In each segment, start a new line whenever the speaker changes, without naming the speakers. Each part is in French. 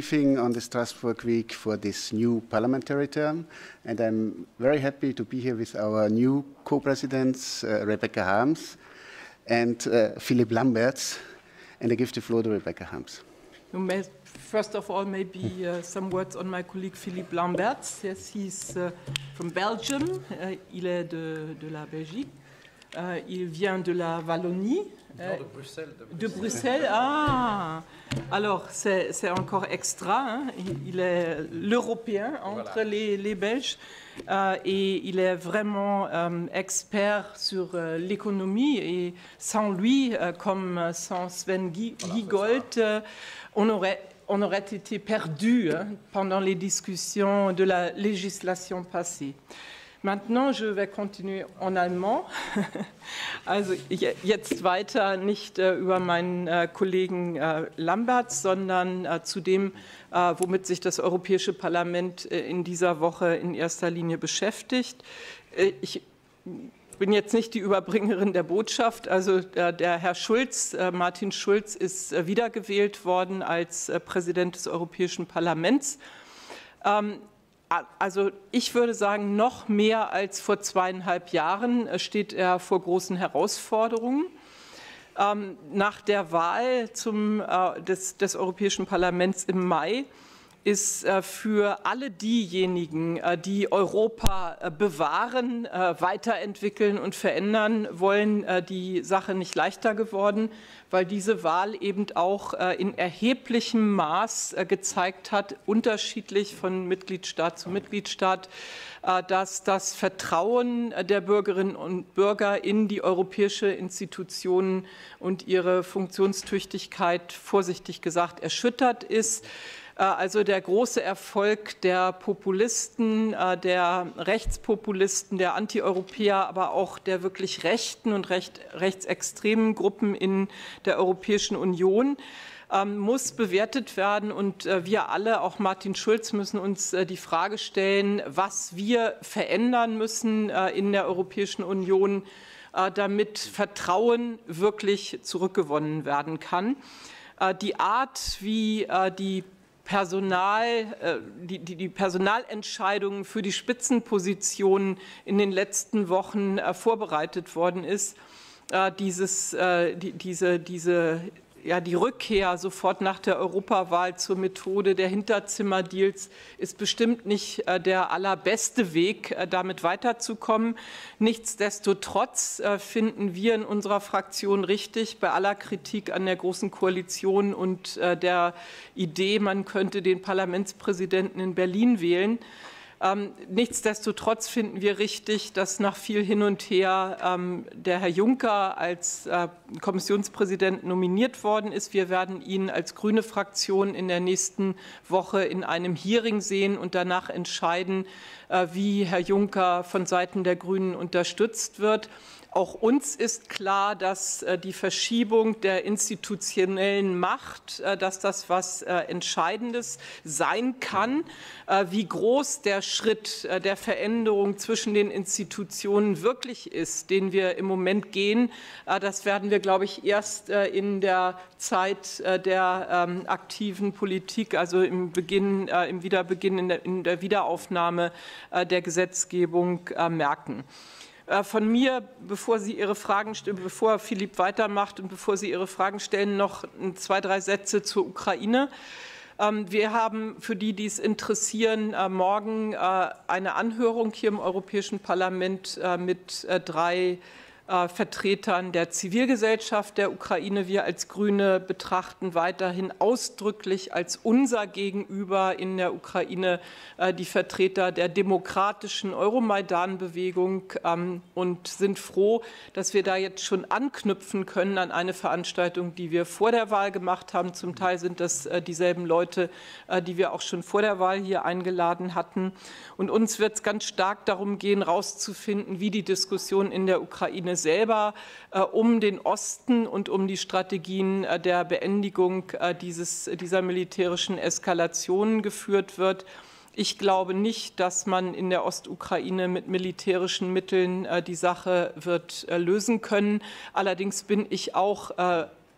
briefing on the Strasbourg Week for this new parliamentary term, and I'm very happy to be here with our new co-presidents, uh, Rebecca Harms and uh, Philip Lamberts, and I give the floor to Rebecca Harms.
May, first of all, maybe uh, some words on my colleague Philippe Lamberts. Yes, he's uh, from Belgium. Uh, il est de, de la Belgique. Euh, il vient de la Wallonie.
de Bruxelles. De Bruxelles.
ah Alors, c'est encore extra. Hein. Il, est l'Européen entre les, Belges euh, et il est vraiment euh, expert sur l'économie. Et sans lui, comme sans Sven Giegold, on aurait été perdu hein, pendant les discussions de la législation passée. Maintenant, je vais continuer en allemand. Also jetzt weiter nicht äh, über meinen äh, Kollegen äh, Lamberts, sondern zu dem, womit sich das Europäische Parlament in dieser Woche in erster Linie beschäftigt. Ich bin jetzt nicht die Überbringerin der Botschaft. Also der Herr Schulz, Martin Schulz, ist wiedergewählt worden als Präsident des Europäischen Parlaments. Ähm, also ich würde sagen, noch mehr als vor zweieinhalb Jahren äh, steht er vor großen Herausforderungen. Ähm, nach der Wahl zum, äh, des, des Europäischen Parlaments im Mai ist äh, für alle diejenigen, äh, die Europa äh, bewahren, weiterentwickeln und verändern wollen, die Sache nicht leichter geworden, weil diese Wahl eben auch in erheblichem Maß gezeigt hat, unterschiedlich von Mitgliedstaat zu Mitgliedstaat, dass das Vertrauen der Bürgerinnen und Bürger in die europäische Institutionen und ihre Funktionstüchtigkeit, vorsichtig gesagt, erschüttert ist. Äh, also der große Erfolg der Populisten, äh, der Rechtspopulisten, der Antieuropäer, aber auch der wirklich rechten und recht, rechtsextremen Gruppen in der Europäischen Union ähm, muss bewertet werden. Und äh, wir alle, auch Martin Schulz, müssen uns die Frage stellen, was wir verändern müssen in der Europäischen Union, damit Vertrauen wirklich zurückgewonnen werden kann. Die Art, wie die Personal, äh, die, die, Personalentscheidungen für die Spitzenpositionen in den letzten Wochen äh, vorbereitet worden ist, äh, dieses, diese, diese ja, die Rückkehr sofort nach der Europawahl zur Methode der Hinterzimmerdeals ist bestimmt nicht äh, der allerbeste Weg, äh, damit weiterzukommen. Nichtsdestotrotz äh, finden wir in unserer Fraktion richtig, bei aller Kritik an der Großen Koalition und der Idee, man könnte den Parlamentspräsidenten in Berlin wählen, ähm, nichtsdestotrotz finden wir richtig, dass nach viel hin und her ähm, der Herr Juncker als äh, Kommissionspräsident nominiert worden ist. Wir werden ihn als grüne Fraktion in der nächsten Woche in einem Hearing sehen und danach entscheiden, äh, wie Herr Juncker von Seiten der Grünen unterstützt wird. Auch uns ist klar, dass äh, die Verschiebung der institutionellen Macht, äh, dass das was äh, Entscheidendes sein kann. Wie groß der Schritt äh, der Veränderung zwischen den Institutionen wirklich ist, den wir im Moment gehen, äh, das werden wir, glaube ich, erst äh, in der Zeit der ähm, aktiven Politik, also im Beginn, im Wiederbeginn, in der, Wiederaufnahme der Gesetzgebung merken von mir, bevor Sie Ihre Fragen bevor Philipp weitermacht und bevor Sie Ihre Fragen stellen, noch zwei, drei Sätze zur Ukraine. Ähm, wir haben für die, die es interessieren, äh, morgen äh, eine Anhörung hier im Europäischen Parlament äh, mit drei äh, Vertretern der Zivilgesellschaft der Ukraine. Wir als Grüne betrachten weiterhin ausdrücklich als unser Gegenüber in der Ukraine äh, die Vertreter der demokratischen Euromaidan-Bewegung ähm, und sind froh, dass wir da jetzt schon anknüpfen können an eine Veranstaltung, die wir vor der Wahl gemacht haben. Zum Teil sind das äh, dieselben Leute, die wir auch schon vor der Wahl hier eingeladen hatten. Und uns wird es ganz stark darum gehen, herauszufinden, wie die Diskussion in der Ukraine selber äh, um den Osten und um die Strategien äh, der Beendigung äh, dieses, dieser militärischen Eskalationen geführt wird. Ich glaube nicht, dass man in der Ostukraine mit militärischen Mitteln die Sache wird lösen können. Allerdings bin ich auch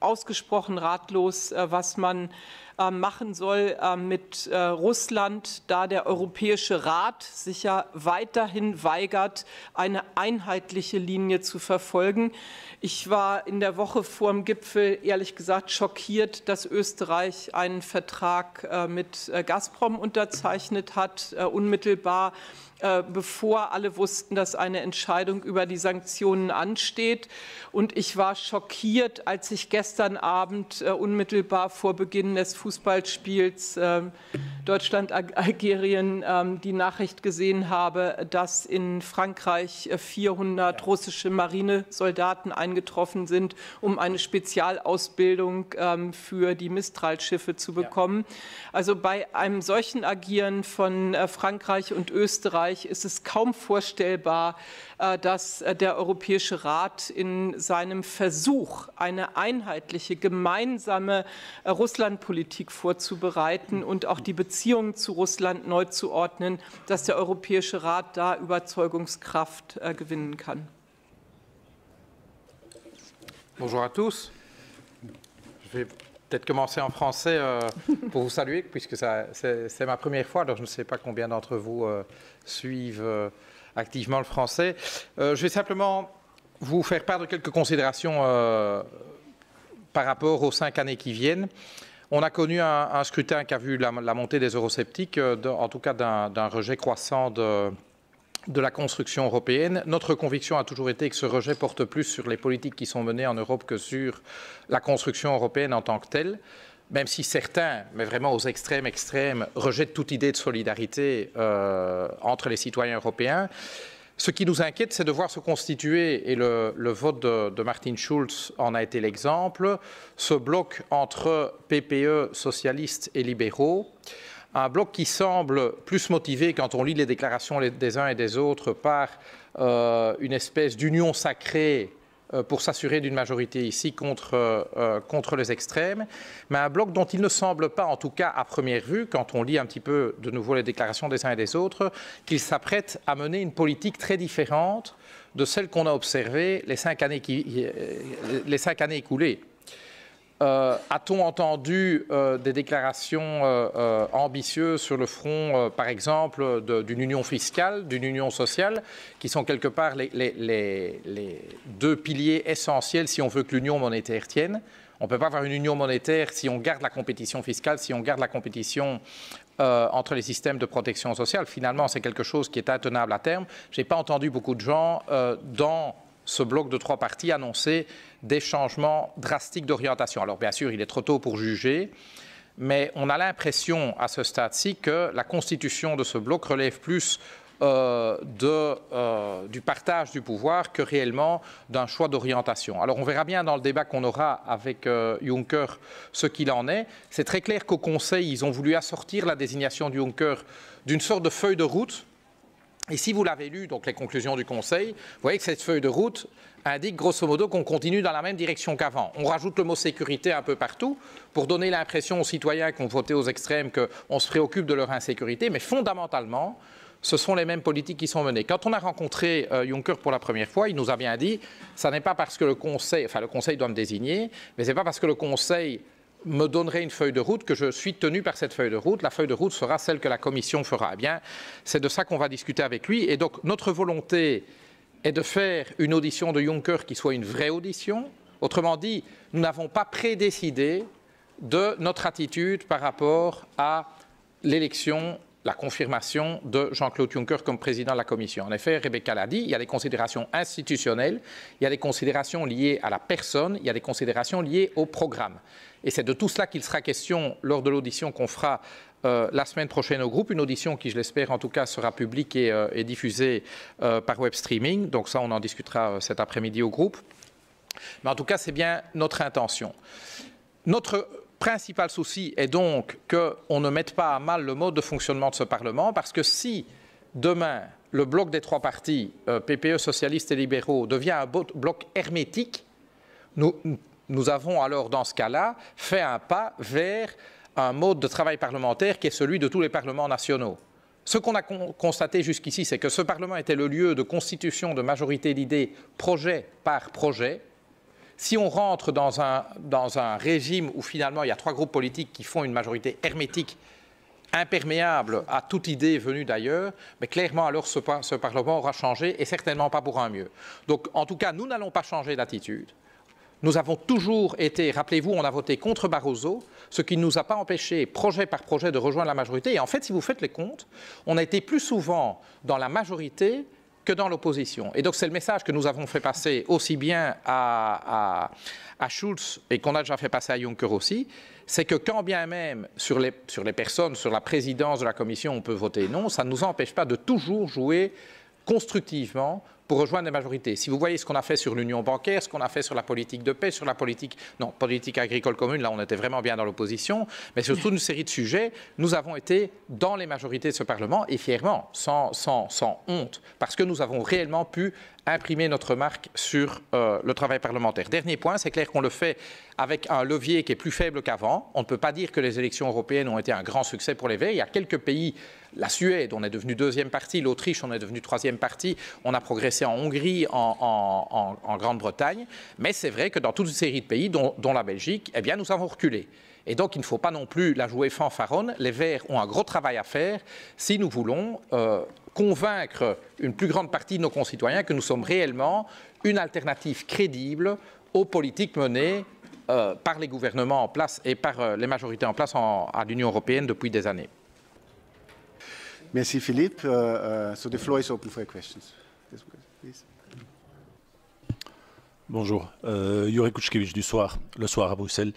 ausgesprochen ratlos, was man ähm, machen soll ähm, mit äh, Russland, da der Europäische Rat sich ja weiterhin weigert, eine einheitliche Linie zu verfolgen. Ich war in der Woche vor dem Gipfel ehrlich gesagt schockiert, dass Österreich einen Vertrag äh, mit äh, Gazprom unterzeichnet hat, unmittelbar bevor alle wussten, dass eine Entscheidung über die Sanktionen ansteht. Und ich war schockiert, als ich gestern Abend unmittelbar vor Beginn des Fußballspiels äh, Deutschland-Algerien äh, die Nachricht gesehen habe, dass in Frankreich 400 äh, russische Marinesoldaten eingetroffen sind, um eine Spezialausbildung ähm, für die Mistral-Schiffe zu bekommen. Ja. Also bei einem solchen Agieren von äh, Frankreich und Österreich ist es kaum vorstellbar, äh, dass äh, der Europäische Rat in seinem Versuch, eine einheitliche, gemeinsame äh, Russlandpolitik vorzubereiten und auch die Beziehungen zu Russland neu zu ordnen, dass der Europäische Rat da Überzeugungskraft gewinnen kann.
Bonjour à tous. Je vais peut-être commencer en français euh, pour vous saluer, puisque c'est ma première fois, donc je ne sais pas combien d'entre vous euh, suivent euh, activement le français. Euh, je vais simplement vous faire part de quelques considérations euh, par rapport aux cinq années qui viennent. On a connu un, scrutin qui a vu la, montée des eurosceptiques, euh, en tout cas d'un rejet croissant de la construction européenne. Notre conviction a toujours été que ce rejet porte plus sur les politiques qui sont menées en Europe que sur la construction européenne en tant que telle même si certains, mais vraiment aux extrêmes extrêmes, rejettent toute idée de solidarité euh, entre les citoyens européens, ce qui nous inquiète, c'est de voir se constituer, et le, vote de, Martin Schulz en a été l'exemple, ce bloc entre PPE, socialistes et libéraux, un bloc qui semble plus motivé, quand on lit les déclarations des uns et des autres, par euh, une espèce d'union sacrée euh, pour s'assurer d'une majorité ici contre, euh, euh, contre les extrêmes, mais un bloc dont il ne semble pas, en tout cas à première vue, quand on lit un petit peu de nouveau les déclarations des uns et des autres, qu'il s'apprête à mener une politique très différente de celle qu'on a observée les cinq années, qui, les cinq années écoulées. Euh, a-t-on entendu euh, des déclarations euh, ambitieuses sur le front, par exemple, d'une union fiscale, d'une union sociale, qui sont quelque part les, deux piliers essentiels si on veut que l'union monétaire tienne on ne peut pas avoir une union monétaire si on garde la compétition fiscale, si on garde la compétition entre les systèmes de protection sociale. Finalement, c'est quelque chose qui est intenable à terme. Je n'ai pas entendu beaucoup de gens dans ce bloc de trois partis annonçait des changements drastiques d'orientation. Alors bien sûr, il est trop tôt pour juger, mais on a l'impression à ce stade-ci que la constitution de ce bloc relève plus euh, de, euh, du partage du pouvoir que réellement d'un choix d'orientation. Alors on verra bien dans le débat qu'on aura avec euh, Juncker ce qu'il en est. C'est très clair qu'au Conseil, ils ont voulu assortir la désignation de Juncker d'une sorte de feuille de route et si vous l'avez lu, donc les conclusions du Conseil, vous voyez que cette feuille de route indique grosso modo qu'on continue dans la même direction qu'avant. On rajoute le mot sécurité un peu partout pour donner l'impression aux citoyens qui ont voté aux extrêmes qu'on se préoccupe de leur insécurité, mais fondamentalement, ce sont les mêmes politiques qui sont menées. Quand on a rencontré euh, Juncker pour la première fois, il nous a bien dit, ça n'est pas parce que le Conseil, enfin le Conseil doit me désigner, mais n'est pas parce que le Conseil me donnerait une feuille de route, que je suis tenu par cette feuille de route. La feuille de route sera celle que la Commission fera. Eh bien, c'est de ça qu'on va discuter avec lui. Et donc, notre volonté est de faire une audition de Juncker qui soit une vraie audition. Autrement dit, nous n'avons pas prédécidé de notre attitude par rapport à l'élection la confirmation de Jean-Claude Juncker comme président de la Commission. En effet, Rebecca l'a dit, il y a des considérations institutionnelles, il y a des considérations liées à la personne, il y a des considérations liées au programme. Et c'est de tout cela qu'il sera question lors de l'audition qu'on fera euh, la semaine prochaine au groupe, une audition qui, je l'espère en tout cas, sera publique et, euh, diffusée euh, par web streaming. Donc ça, on en discutera cet après-midi au groupe. Mais en tout cas, c'est bien notre intention. Notre le principal souci est donc qu'on ne mette pas à mal le mode de fonctionnement de ce Parlement, parce que si demain le bloc des trois partis, euh, PPE, socialistes et libéraux, devient un bloc hermétique, nous, avons alors dans ce cas-là fait un pas vers un mode de travail parlementaire qui est celui de tous les parlements nationaux. Ce qu'on a constaté jusqu'ici, c'est que ce Parlement était le lieu de constitution de majorité d'idées, projet par projet, si on rentre dans un, dans un régime où finalement il y a trois groupes politiques qui font une majorité hermétique, imperméable à toute idée venue d'ailleurs, mais clairement alors ce, ce, Parlement aura changé et certainement pas pour un mieux. Donc en tout cas, nous n'allons pas changer d'attitude. Nous avons toujours été, rappelez-vous, on a voté contre Barroso, ce qui ne nous a pas empêché, projet par projet, de rejoindre la majorité. Et en fait, si vous faites les comptes, on a été plus souvent dans la majorité que dans l'opposition. Et donc c'est le message que nous avons fait passer aussi bien à, Schulz et qu'on a déjà fait passer à Juncker aussi, c'est que quand bien même sur les, sur les personnes, sur la présidence de la Commission, on peut voter non, ça ne nous empêche pas de toujours jouer constructivement rejoindre les majorités. Si vous voyez ce qu'on a fait sur l'union bancaire, ce qu'on a fait sur la politique de paix, sur la politique, non, politique agricole commune, là on était vraiment bien dans l'opposition, mais sur toute une série de sujets, nous avons été dans les majorités de ce Parlement et fièrement, sans, sans, sans honte, parce que nous avons réellement pu imprimer notre marque sur euh, le travail parlementaire. Dernier point, c'est clair qu'on le fait avec un levier qui est plus faible qu'avant. On ne peut pas dire que les élections européennes ont été un grand succès pour les Verts. Il y a quelques pays, la Suède, on est devenu deuxième parti, l'Autriche, on est devenu troisième parti, on a progressé en Hongrie, en, Grande-Bretagne. Mais c'est vrai que dans toute une série de pays, dont, la Belgique, eh bien, nous avons reculé. Et donc, il ne faut pas non plus la jouer fanfaronne. Les Verts ont un gros travail à faire si nous voulons euh, convaincre une plus grande partie de nos concitoyens que nous sommes réellement une alternative crédible aux politiques menées euh, par les gouvernements en place et par euh, les majorités en place à l'Union européenne depuis des années. Merci Philippe. so the floor is open for questions. Bonjour, Yuri du soir, le soir à Bruxelles.